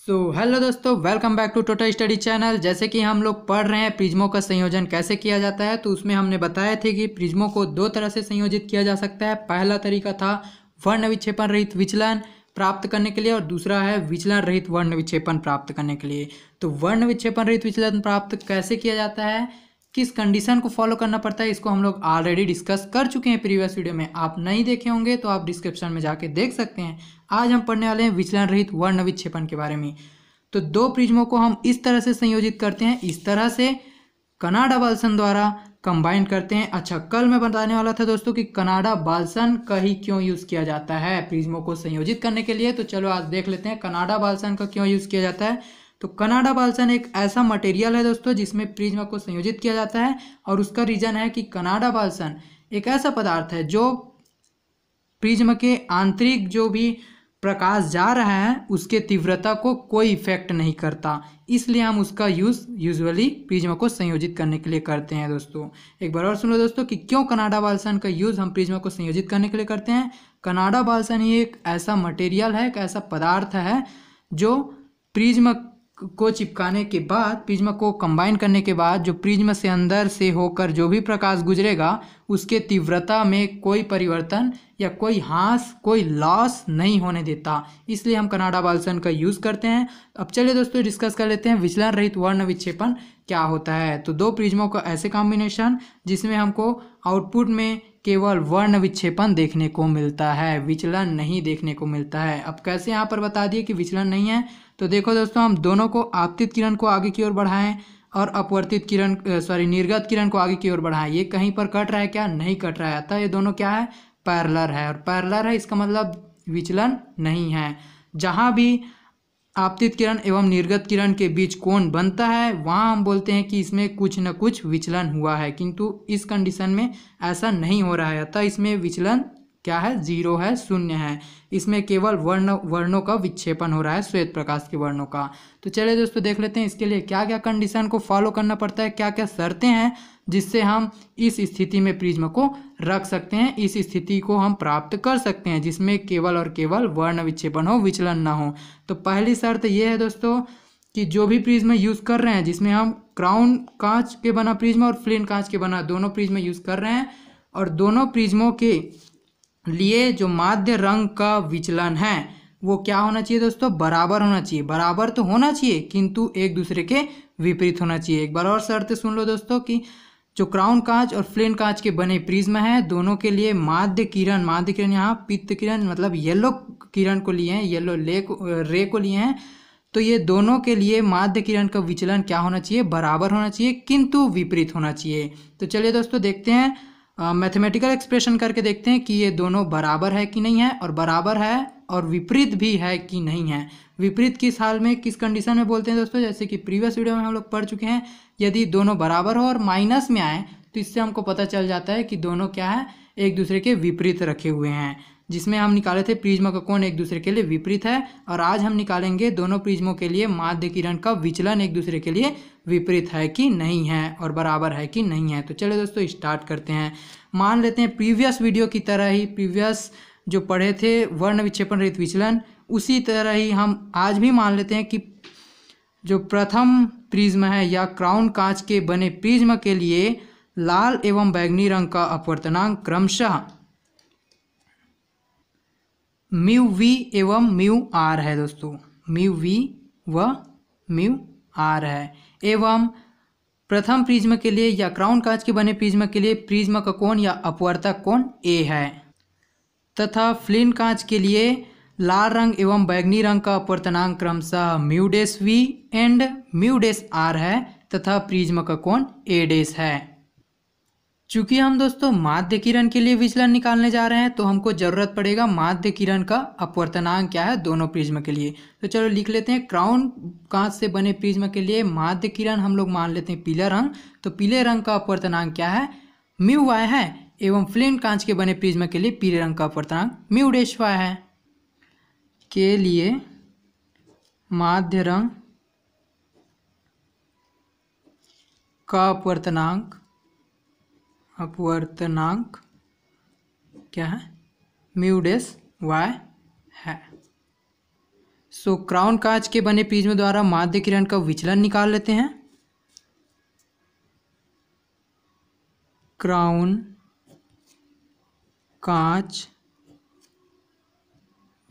सो so, hello दोस्तों welcome back to total study channel जैसे कि हम लोग पढ़ रहे हैं प्रिज्मों का संयोजन कैसे किया जाता है तो उसमें हमने बताया थे कि प्रिज्मों को दो तरह से संयोजित किया जा सकता है पहला तरीका था वर्ण विक्षेपण रहित विचलन प्राप्त करने के लिए और दूसरा है विचलन रहित वर्ण विक्षेपण प्राप्त करने के लिए तो वर्ण विक्षेपण रहित विचलन प्राप्त कैसे किया जाता है किस कंडीशन को फॉलो करना पड़ता है इसको हम लोग ऑलरेडी डिस्कस कर चुके हैं प्रीवियस वीडियो में आप नहीं देखे होंगे तो आप डिस्क्रिप्शन में जाके देख सकते हैं आज हम पढ़ने वाले हैं विचलन रहित वर्ण विक्षेपण के बारे में तो दो प्रिज्मों को हम इस तरह से संयोजित करते हैं इस तरह से कनाडा बालसन द्वारा कंबाइन करते हैं अच्छा कल मैं बताने वाला था दोस्तों कि कनाडा बालसन का ही क्यों यूज़ किया जाता है प्रिज्मों को संयोजित करने के लिए तो चलो आज देख लेते हैं कनाडा बालसन का क्यों यूज़ किया जाता है तो कनाडा बालसन एक ऐसा मटेरियल है दोस्तों जिसमें प्रिज्मा को संयोजित किया जाता है और उसका रीजन है कि कनाडा बालसन एक ऐसा पदार्थ है जो प्रिज्म के आंतरिक जो भी प्रकाश जा रहा है उसके तीव्रता को कोई इफेक्ट नहीं करता इसलिए हम उसका यूज़ यूजुअली प्रिज्मा को संयोजित करने के लिए करते हैं दोस्तों एक बार और सुन लो दोस्तों कि क्यों कनाडा बालसन का यूज़ हम प्रिज्मा को संयोजित करने के लिए करते हैं कनाडा बालसन ही एक ऐसा मटेरियल है एक ऐसा पदार्थ है जो प्रिज्म को चिपकाने के बाद प्रिज्म को कंबाइन करने के बाद जो प्रिज्म से अंदर से होकर जो भी प्रकाश गुजरेगा उसके तीव्रता में कोई परिवर्तन या कोई हास कोई लॉस नहीं होने देता इसलिए हम कनाडा बालसन का यूज़ करते हैं अब चलिए दोस्तों डिस्कस कर लेते हैं विचलन रहित वर्ण विक्षेपण क्या होता है तो दो प्रिज्मों का ऐसे कॉम्बिनेशन जिसमें हमको आउटपुट में केवल वर्ण विक्षेपण देखने को मिलता है विचलन नहीं देखने को मिलता है अब कैसे यहाँ पर बता दिए कि विचलन नहीं है तो देखो दोस्तों हम दोनों को आपतित किरण को आगे की ओर बढ़ाएं और अपवर्तित किरण सॉरी निर्गत किरण को आगे की ओर बढ़ाएं ये कहीं पर कट रहा है क्या नहीं कट रहा है अतः ये दोनों क्या है पैरलर है और पैरलर है इसका मतलब विचलन नहीं है जहाँ भी आपतित किरण एवं निर्गत किरण के बीच कोण बनता है वहाँ हम बोलते हैं कि इसमें कुछ न कुछ विचलन हुआ है किंतु इस कंडीशन में ऐसा नहीं हो रहा है अतः इसमें विचलन क्या है जीरो है शून्य है इसमें केवल वर्ण वर्णों का विक्षेपण हो रहा है श्वेत प्रकाश के वर्णों का तो चलिए दोस्तों देख लेते हैं इसके लिए क्या क्या कंडीशन को फॉलो करना पड़ता है क्या क्या शर्तें हैं जिससे हम इस स्थिति में प्रिज्म को रख सकते हैं इस स्थिति को हम प्राप्त कर सकते हैं जिसमें केवल और केवल वर्ण विक्षेपण हो विचलन ना हो तो पहली शर्त यह है दोस्तों कि जो भी प्रिज्म यूज़ कर रहे हैं जिसमें हम क्राउन कांच के बना प्रिज्म और फ्लिन कांच के बना दोनों प्रिज्म यूज़ कर रहे हैं और दोनों प्रिज्मों के लिए जो माध्य रंग का विचलन है वो क्या होना चाहिए दोस्तों बराबर होना चाहिए बराबर तो होना चाहिए किंतु एक दूसरे के विपरीत होना चाहिए एक बार और शर्त सुन लो दोस्तों कि जो क्राउन कांच और फ्लेन कांच के बने प्रिज्म है दोनों के लिए माध्य किरण माध्य किरण यहाँ पित्त किरण मतलब येलो किरण को लिए हैं येलो ले को रे को लिए हैं तो ये दोनों के लिए माध्य किरण का विचलन क्या होना चाहिए बराबर होना चाहिए किंतु विपरीत होना चाहिए तो चलिए दोस्तों देखते हैं मैथमेटिकल एक्सप्रेशन करके देखते हैं कि ये दोनों बराबर है कि नहीं है और बराबर है और विपरीत भी है कि नहीं है विपरीत किस हाल में किस कंडीशन में बोलते हैं दोस्तों जैसे कि प्रीवियस वीडियो में हम लोग पढ़ चुके हैं यदि दोनों बराबर हो और माइनस में आए तो इससे हमको पता चल जाता है कि दोनों क्या है एक दूसरे के विपरीत रखे हुए हैं जिसमें हम निकाले थे प्रिज्म का कोण एक दूसरे के लिए विपरीत है और आज हम निकालेंगे दोनों प्रिज्मों के लिए माध्य किरण का विचलन एक दूसरे के लिए विपरीत है कि नहीं है और बराबर है कि नहीं है तो चलिए दोस्तों स्टार्ट करते हैं मान लेते हैं प्रीवियस वीडियो की तरह ही प्रीवियस जो पढ़े थे वर्ण विक्षेपण रहित विचलन उसी तरह ही हम आज भी मान लेते हैं कि जो प्रथम प्रिज्म है या क्राउन कांच के बने प्रिज्म के लिए लाल एवं बैगनी रंग का अपवर्तनांक क्रमशः म्यू वी एवं म्यू आर है दोस्तों म्यू वी व म्यू आर है एवं प्रथम प्रिज्म के लिए या क्राउन कांच के बने प्रिज्म के लिए प्रिज्म का कोण या अपवर्तक कोण ए है तथा फ्लिन कांच के लिए लाल रंग एवं बैगनी रंग का अपवर्तनांक क्रमशः mu dash V and mu dash R है तथा प्रिज्म का कोण ए डेस है चूंकि हम दोस्तों माध्य किरण के लिए विचलन निकालने जा रहे हैं तो हमको जरूरत पड़ेगा माध्य किरण का अपवर्तनांक क्या है दोनों प्रिज्म के लिए तो चलो लिख लेते हैं क्राउन कांच से बने प्रिज्म के लिए माध्य किरण हम लोग मान लेते हैं पीला रंग तो पीले रंग का अपवर्तनांक क्या है म्यू वाय है एवं फ्लेम कांच के बने प्रिज्म के लिए पीले रंग का अपवर्तनांक म्यू डेश है के लिए माध्य रंग का अपवर्तनांक अपवर्तनांक क्या है म्यूडेस वाई है सो क्राउन कांच के बने प्रिज्म द्वारा माध्य किरण का विचलन निकाल लेते हैं क्राउन कांच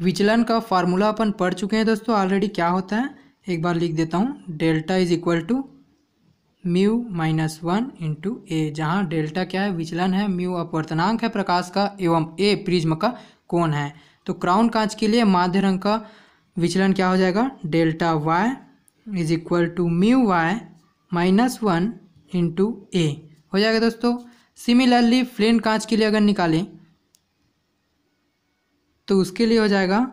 विचलन का फार्मूला अपन पढ़ चुके हैं दोस्तों ऑलरेडी क्या होता है एक बार लिख देता हूं delta is equal to mu minus one into A जहाँ डेल्टा क्या है विचलन है म्यू अपवर्तनांक है प्रकाश का एवं ए प्रिज्म का कोण है तो क्राउन कांच के लिए माध्य रंग का विचलन क्या हो जाएगा delta Y is equal to mu Y minus one into A हो जाएगा दोस्तों सिमिलरली फ्लेन कांच के लिए अगर निकालें तो उसके लिए हो जाएगा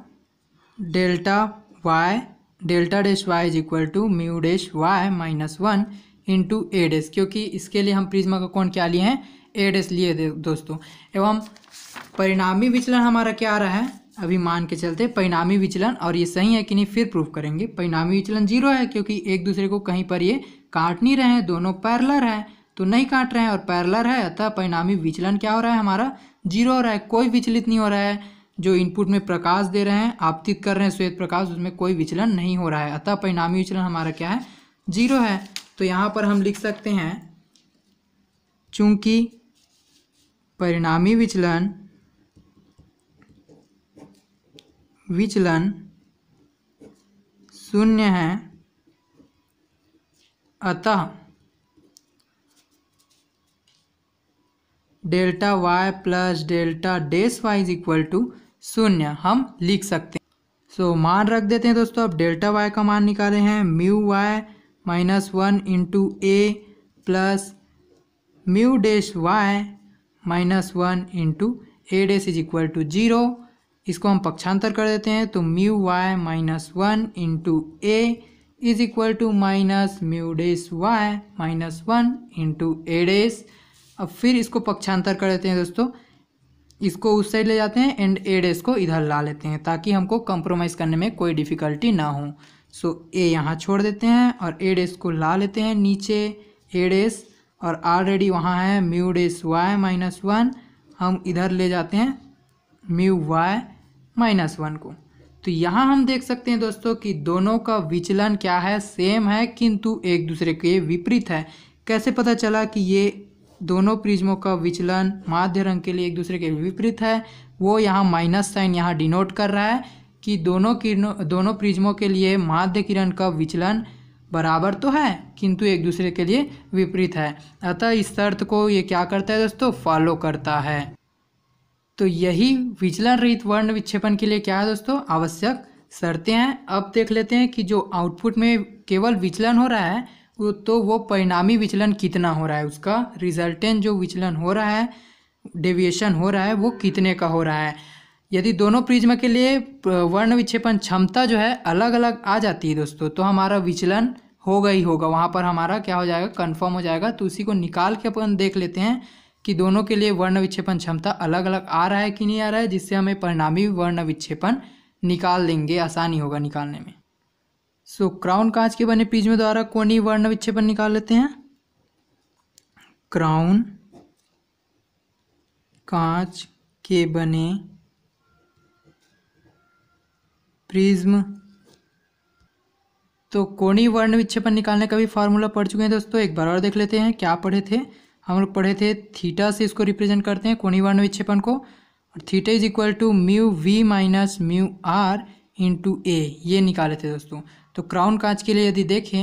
delta Y delta dash Y is equal to mu dash Y minus one into A dash क्योंकि इसके लिए हम प्रिज्मा का कौन क्या लिए हैं ए डेस लिए दोस्तों एवं परिणामी विचलन हमारा क्या आ रहा है अभी मान के चलते परिणामी विचलन और ये सही है कि नहीं फिर प्रूव करेंगे परिणामी विचलन जीरो है क्योंकि एक दूसरे को कहीं पर ये काट नहीं रहे हैं दोनों पैरलर हैं तो नहीं काट रहे हैं और पैरलर है अतः परिणामी विचलन क्या हो रहा है हमारा जीरो हो रहा है कोई विचलित नहीं हो रहा है जो इनपुट में प्रकाश दे रहे हैं आपतित कर रहे हैं श्वेत प्रकाश उसमें कोई विचलन नहीं हो रहा है अतः परिणामी विचलन हमारा क्या है जीरो है तो यहाँ पर हम लिख सकते हैं चूंकि परिणामी विचलन विचलन शून्य है अतः delta Y plus delta dash Y is equal to शून्य हम लिख सकते हैं सो so, मान रख देते हैं दोस्तों अब डेल्टा वाई का मान निकाले हैं mu Y minus one into A plus mu dash Y minus one into A dash is equal to zero इसको हम पक्षांतर कर देते हैं तो mu Y minus one into A is equal to minus mu dash Y minus one into A dash अब फिर इसको पक्षांतर कर देते हैं दोस्तों इसको उस साइड ले जाते हैं एंड ए डैश को इधर ला लेते हैं ताकि हमको कंप्रोमाइज़ करने में कोई डिफ़िकल्टी ना हो सो ए यहाँ छोड़ देते हैं और ए डेस को ला लेते हैं नीचे ए डेस और ऑलरेडी वहाँ है mu dash Y minus one हम इधर ले जाते हैं म्यू वाई माइनस वन को तो यहाँ हम देख सकते हैं दोस्तों कि दोनों का विचलन क्या है सेम है किंतु एक दूसरे के विपरीत है कैसे पता चला कि ये दोनों प्रिज्मों का विचलन माध्य रंग के लिए एक दूसरे के विपरीत है वो यहाँ माइनस साइन यहाँ डिनोट कर रहा है कि दोनों किरणों दोनों प्रिज्मों के लिए माध्य किरण का विचलन बराबर तो है किंतु एक दूसरे के लिए विपरीत है अतः इस शर्त को ये क्या करता है दोस्तों फॉलो करता है तो यही विचलन रहित वर्ण विक्षेपण के लिए क्या है दोस्तों आवश्यक शर्तें हैं अब देख लेते हैं कि जो आउटपुट में केवल विचलन हो रहा है वो तो वो परिणामी विचलन कितना हो रहा है उसका रिजल्टेंट जो विचलन हो रहा है डेविएशन हो रहा है वो कितने का हो रहा है यदि दोनों प्रिज्म के लिए वर्ण विक्षेपण क्षमता जो है अलग अलग आ जाती है दोस्तों तो हमारा विचलन होगा ही होगा वहाँ पर हमारा क्या हो जाएगा कन्फर्म हो जाएगा तो उसी को निकाल के अपन देख लेते हैं कि दोनों के लिए वर्ण विक्षेपण क्षमता अलग अलग आ रहा है कि नहीं आ रहा है जिससे हमें परिणामी वर्ण विक्षेपण निकाल देंगे आसानी होगा निकालने में सो so, क्राउन कांच के बने प्रिज्म द्वारा कोणीय वर्ण विक्षेपण निकाल लेते हैं क्राउन कांच के बने प्रिज्म तो कोणी वर्ण विक्षेपण निकालने का भी फार्मूला पढ़ चुके हैं दोस्तों एक बार और देख लेते हैं क्या पढ़े थे हम लोग पढ़े थे थीटा से इसको रिप्रेजेंट करते हैं कोणी वर्ण विक्षेपण को और theta is equal to mu V minus mu R into A ये निकाले थे दोस्तों तो क्राउन कांच के लिए यदि देखें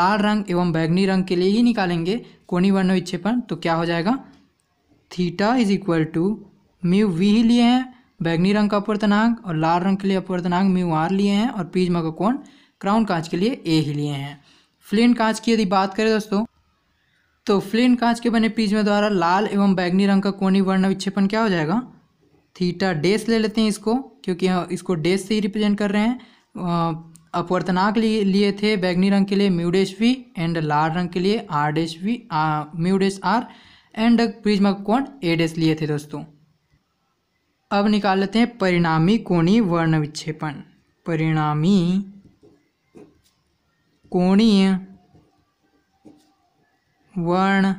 लाल रंग एवं बैगनी रंग के लिए ही निकालेंगे कोणी वर्ण विक्षेपण तो क्या हो जाएगा theta is equal to mu V ही लिए हैं बैगनी रंग का अपवर्तनांक और लाल रंग के लिए अपवर्तनांक म्यू आर लिए हैं और प्रिज्मा का कोण क्राउन कांच के लिए ए ही लिए हैं फ्लिन कांच की यदि बात करें दोस्तों तो फ्लिन कांच के बने प्रिज्मा द्वारा लाल एवं बैगनी रंग का कोणी वर्ण विक्षेपण क्या हो जाएगा थीटा डेस ले लेते हैं इसको क्योंकि हम इसको डेस से ही रिप्रेजेंट कर रहे हैं अपवर्तनाक लिए लिए थे बैगनी रंग के लिए म्यूडेश वी एंड लाल रंग के लिए R dash V mu dash R and प्रिज्मा कोण ए डेस लिए थे दोस्तों अब निकाल लेते हैं परिणामी कोणीय वर्ण विक्षेपण परिणामी कोणीय वर्ण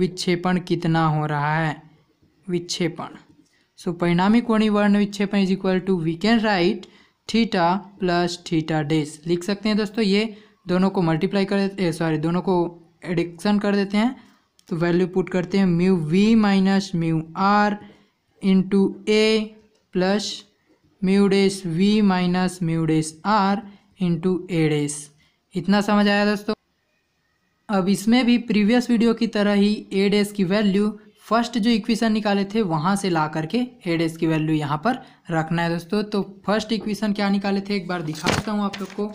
विक्षेपण कितना हो रहा है विक्षेपण सो परिणामी कोणीय वर्ण विक्षेपण is equal to we can write theta plus theta dash लिख सकते हैं दोस्तों ये दोनों को मल्टीप्लाई कर देते सॉरी eh, दोनों को एडिक्शन कर देते हैं तो वैल्यू पुट करते हैं mu V minus mu R into A plus mu dash V minus mu dash R into A dash इतना समझ आया दोस्तों अब इसमें भी प्रीवियस वीडियो की तरह ही एडेस की वैल्यू फर्स्ट जो इक्वेशन निकाले थे वहाँ से ला करके एडेस की वैल्यू यहाँ पर रखना है दोस्तों तो फर्स्ट इक्वेशन क्या निकाले थे एक बार दिखा देता हूँ आप लोग को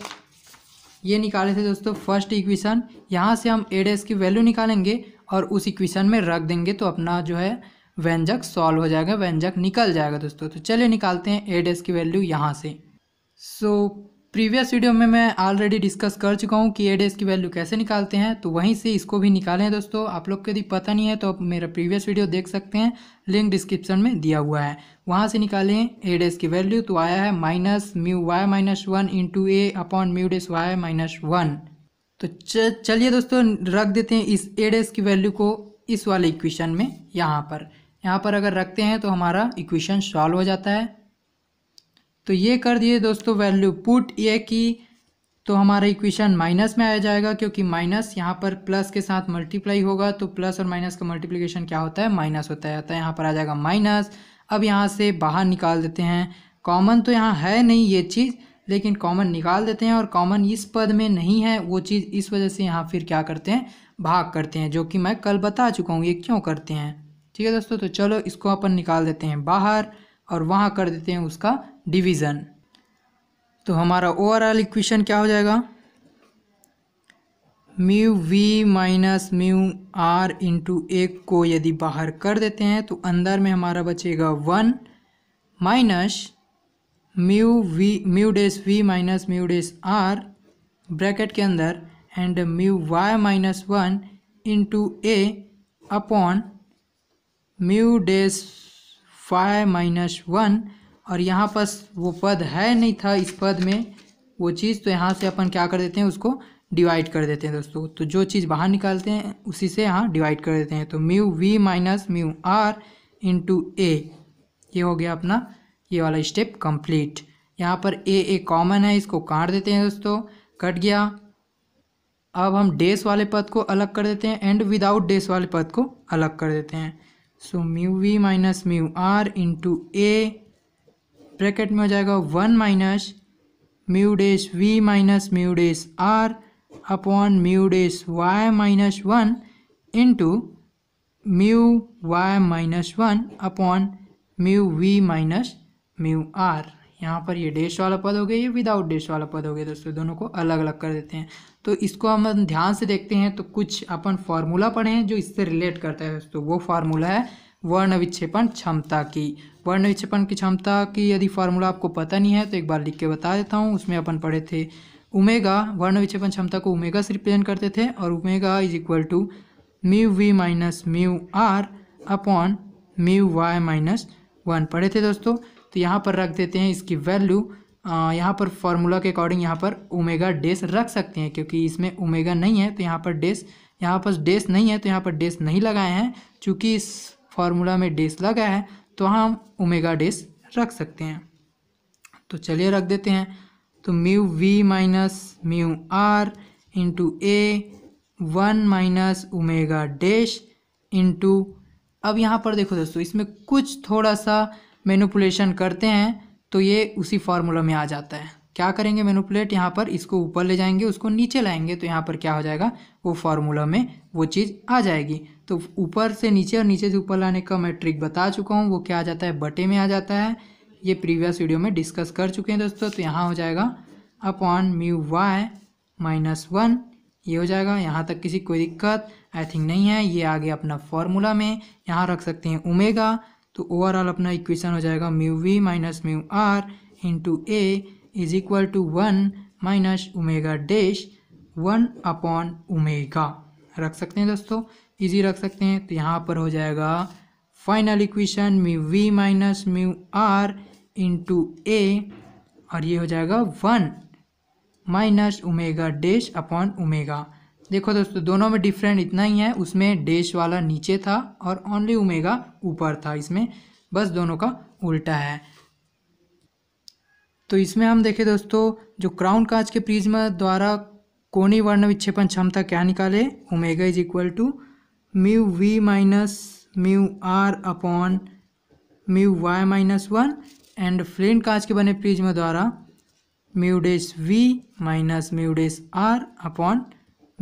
ये निकाले थे दोस्तों फर्स्ट इक्वेशन यहाँ से हम एडेस की वैल्यू निकालेंगे और उस इक्वेशन में रख देंगे तो अपना जो है व्यंजक सॉल्व हो जाएगा व्यंजक निकल जाएगा दोस्तों तो चलिए निकालते हैं ए डैश की वैल्यू यहाँ से सो प्रीवियस वीडियो में मैं ऑलरेडी डिस्कस कर चुका हूँ कि ए डैश की वैल्यू कैसे निकालते हैं तो वहीं से इसको भी निकालें दोस्तों आप लोग को यदि पता नहीं है तो आप मेरा प्रीवियस वीडियो देख सकते हैं लिंक डिस्क्रिप्शन में दिया हुआ है वहाँ से निकालें ए डैश की वैल्यू तो आया है minus mu Y minus one into A upon mu dash Y minus one तो चलिए दोस्तों रख देते हैं इस ए डैश की वैल्यू को इस वाले इक्वेशन में यहाँ पर यहाँ पर अगर रखते हैं तो हमारा इक्वेशन सॉल्व हो जाता है तो ये कर दिए दोस्तों वैल्यू पुट ये की तो हमारा इक्वेशन माइनस में आ जाएगा क्योंकि माइनस यहाँ पर प्लस के साथ मल्टीप्लाई होगा तो प्लस और माइनस का मल्टीप्लीकेशन क्या होता है माइनस होता है तो यहाँ पर आ जाएगा माइनस अब यहाँ से बाहर निकाल देते हैं कॉमन तो यहाँ है नहीं ये चीज़ लेकिन कॉमन निकाल देते हैं और कॉमन इस पद में नहीं है वो चीज़ इस वजह से यहाँ फिर क्या करते हैं भाग करते हैं जो कि मैं कल बता चुका हूँ ये क्यों करते हैं ठीक है दोस्तों तो चलो इसको अपन निकाल देते हैं बाहर और वहाँ कर देते हैं उसका डिवीज़न तो हमारा ओवरऑल इक्वेशन क्या हो जाएगा mu V minus mu R into A को यदि बाहर कर देते हैं तो अंदर में हमारा बचेगा one minus mu V mu dash V minus mu dash R bracket के अंदर and mu Y minus one into A upon mu dash five minus one और यहाँ पर वो पद है नहीं था इस पद में वो चीज़ तो यहाँ से अपन क्या कर देते हैं उसको डिवाइड कर देते हैं दोस्तों तो जो चीज़ बाहर निकालते हैं उसी से यहाँ डिवाइड कर देते हैं तो mu V minus mu R into A ये हो गया अपना ये वाला स्टेप कंप्लीट यहाँ पर ए ए कॉमन है इसको काट देते हैं दोस्तों कट गया अब हम डेस वाले पद को अलग कर देते हैं एंड विदाउट डेस वाले पद को अलग कर देते हैं so mu V minus mu R into A bracket में हो जाएगा one minus mu dash V minus mu dash R upon mu dash Y minus one into mu Y minus one upon mu V minus mu R यहाँ पर ये dash वाला पद हो गया ये विदाउट डेश वाला पद हो गया दोस्तों दोनों को अलग अलग कर देते हैं तो इसको हम ध्यान से देखते हैं तो कुछ अपन फार्मूला पढ़े हैं जो इससे रिलेट करता है दोस्तों वो फार्मूला है वर्ण विक्षेपण क्षमता की वर्ण विक्षेपण की क्षमता की यदि फार्मूला आपको पता नहीं है तो एक बार लिख के बता देता हूँ उसमें अपन पढ़े थे उमेगा वर्ण विक्षेपण क्षमता को उमेगा से रिप्रेजेंट करते थे और omega is equal to mu V minus mu R upon mu Y minus one पढ़े थे दोस्तों तो यहाँ पर रख देते हैं इसकी वैल्यू यहाँ पर फार्मूला के अकॉर्डिंग यहाँ पर ओमेगा डेस रख सकते हैं क्योंकि इसमें ओमेगा नहीं है तो यहाँ पर डेस यहाँ पर डेस नहीं है तो यहाँ पर डेस नहीं लगाए हैं चूँकि इस फार्मूला में डेस लगा है तो हम ओमेगा डेस रख सकते हैं तो चलिए रख देते हैं तो mu V minus mu R into A one minus omega dash into अब यहाँ पर देखो दोस्तों इसमें कुछ थोड़ा सा मैनुपुलेशन करते हैं तो ये उसी फार्मूला में आ जाता है क्या करेंगे मेनुपलेट यहाँ पर इसको ऊपर ले जाएंगे उसको नीचे लाएंगे तो यहाँ पर क्या हो जाएगा वो फार्मूला में वो चीज़ आ जाएगी तो ऊपर से नीचे और नीचे से ऊपर लाने का मैं ट्रिक बता चुका हूँ वो क्या आ जाता है बटे में आ जाता है ये प्रीवियस वीडियो में डिस्कस कर चुके हैं दोस्तों तो यहाँ हो जाएगा upon mu Y minus one ये हो जाएगा यहाँ तक किसी कोई दिक्कत आई थिंक नहीं है ये आ गया अपना फॉर्मूला में यहाँ रख सकते हैं उमेगा तो ओवरऑल अपना इक्वेशन हो जाएगा mu V minus mu R into A is equal to one minus omega dash one upon omega रख सकते हैं दोस्तों इजी रख सकते हैं तो यहाँ पर हो जाएगा final equation mu V minus mu R into A और ये हो जाएगा one minus omega dash upon omega देखो दोस्तों दोनों में डिफरेंट इतना ही है उसमें डेश वाला नीचे था और ओनली उमेगा ऊपर था इसमें बस दोनों का उल्टा है तो इसमें हम देखें दोस्तों जो क्राउन कांच के प्रिज्म द्वारा कोनी वर्ण विक्षेपण क्षमता क्या निकाले omega is equal to mu V minus mu R upon mu Y minus one and फ्लेन कांच के बने प्रिज्म द्वारा mu dash V minus mu dash R upon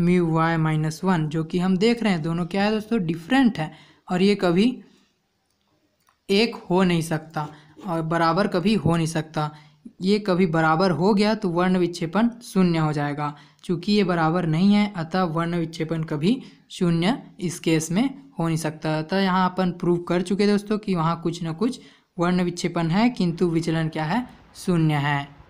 mu Y minus one जो कि हम देख रहे हैं दोनों क्या है दोस्तों डिफरेंट है और ये कभी एक हो नहीं सकता और बराबर कभी हो नहीं सकता ये कभी बराबर हो गया तो वर्ण विक्षेपण शून्य हो जाएगा चूंकि ये बराबर नहीं है अतः वर्ण विक्षेपण कभी शून्य इस केस में हो नहीं सकता अतः यहाँ अपन प्रूव कर चुके दोस्तों कि वहाँ कुछ ना कुछ वर्ण विक्षेपण है किंतु विचलन क्या है शून्य है